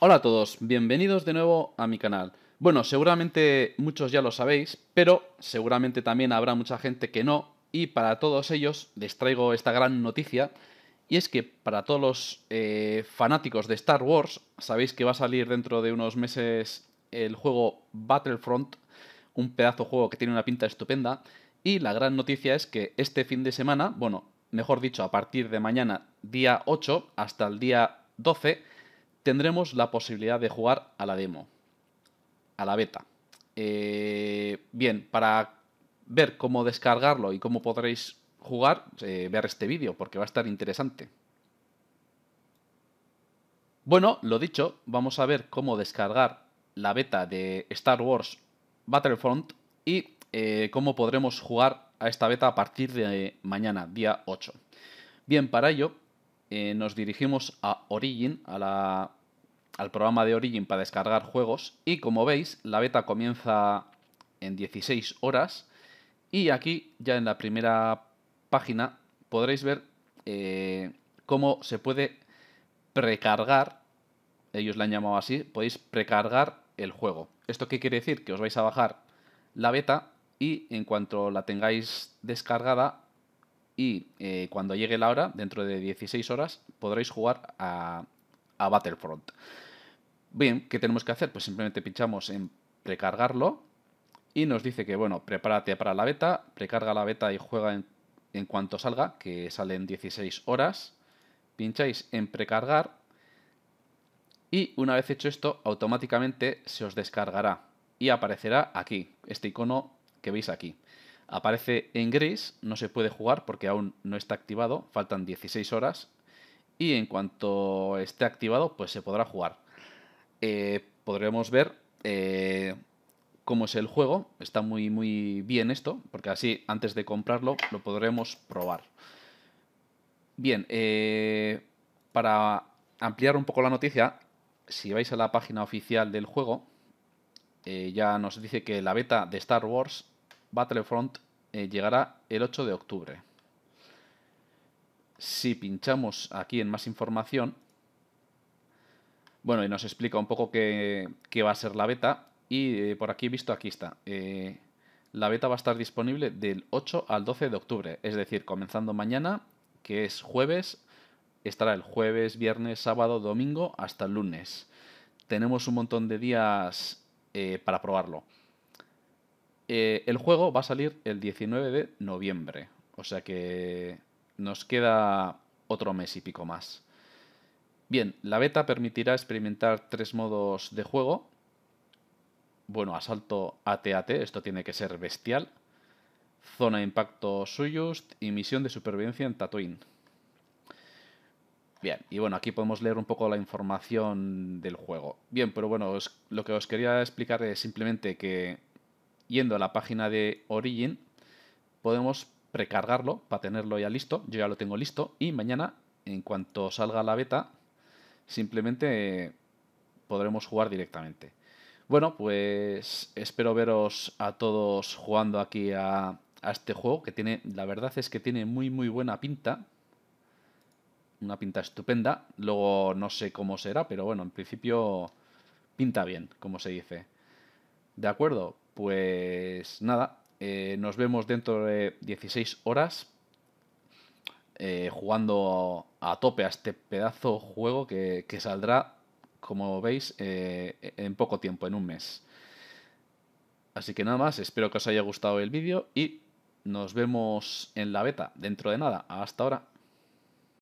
Hola a todos, bienvenidos de nuevo a mi canal. Bueno, seguramente muchos ya lo sabéis, pero seguramente también habrá mucha gente que no, y para todos ellos les traigo esta gran noticia, y es que para todos los eh, fanáticos de Star Wars, sabéis que va a salir dentro de unos meses el juego Battlefront, un pedazo de juego que tiene una pinta estupenda, y la gran noticia es que este fin de semana, bueno, mejor dicho, a partir de mañana, día 8, hasta el día 12, tendremos la posibilidad de jugar a la demo, a la beta. Eh, bien, para ver cómo descargarlo y cómo podréis jugar, eh, ver este vídeo, porque va a estar interesante. Bueno, lo dicho, vamos a ver cómo descargar la beta de Star Wars Battlefront y eh, cómo podremos jugar a esta beta a partir de mañana, día 8. Bien, para ello eh, nos dirigimos a Origin, a la, al programa de Origin para descargar juegos. Y como veis, la beta comienza en 16 horas. Y aquí, ya en la primera página, podréis ver eh, cómo se puede precargar, ellos la han llamado así, podéis precargar el juego. ¿Esto qué quiere decir? Que os vais a bajar la beta y en cuanto la tengáis descargada y eh, cuando llegue la hora, dentro de 16 horas, podréis jugar a, Battlefront. Bien, ¿qué tenemos que hacer? Pues simplemente pinchamos en precargarlo y nos dice que, bueno, prepárate para la beta, precarga la beta y juega en, en, cuanto salga, que sale en 16 horas. Pincháis en precargar y una vez hecho esto, automáticamente se os descargará y aparecerá aquí, este icono que veis aquí. Aparece en gris, no se puede jugar porque aún no está activado, faltan 16 horas y en cuanto esté activado pues se podrá jugar. Eh, podremos ver eh, cómo es el juego, está muy muy bien esto porque así antes de comprarlo lo podremos probar. Bien, eh, para ampliar un poco la noticia, si vais a la página oficial del juego, ya nos dice que la beta de Star Wars Battlefront eh, llegará el 8 de octubre. Si pinchamos aquí en más información, bueno, y nos explica un poco qué, va a ser la beta. Y eh, por aquí visto, aquí está. Eh, la beta va a estar disponible del 8 al 12 de octubre, es decir, comenzando mañana, que es jueves, estará el jueves, viernes, sábado, domingo hasta el lunes. Tenemos un montón de días para probarlo. Eh, el juego va a salir el 19 de noviembre, o sea que nos queda otro mes y pico más. Bien, la beta permitirá experimentar tres modos de juego. Bueno, asalto ATAT, esto tiene que ser bestial. Zona de impacto Suyust y misión de supervivencia en Tatooine. Bien, y bueno, aquí podemos leer un poco la información del juego. Bien, pero bueno, lo que os quería explicar es simplemente que yendo a la página de Origin, podemos precargarlo para tenerlo ya listo. Yo ya lo tengo listo y mañana, en cuanto salga la beta, simplemente podremos jugar directamente. Bueno, pues espero veros a todos jugando aquí a, este juego que tiene, la verdad es que tiene muy muy buena pinta. Una pinta estupenda. Luego no sé cómo será, pero bueno, en principio pinta bien, como se dice. De acuerdo, pues nada, eh, nos vemos dentro de 16 horas eh, jugando a tope a este pedazo juego que, saldrá, como veis, eh, en poco tiempo, en un mes. Así que nada más, espero que os haya gustado el vídeo y nos vemos en la beta dentro de nada. Hasta ahora.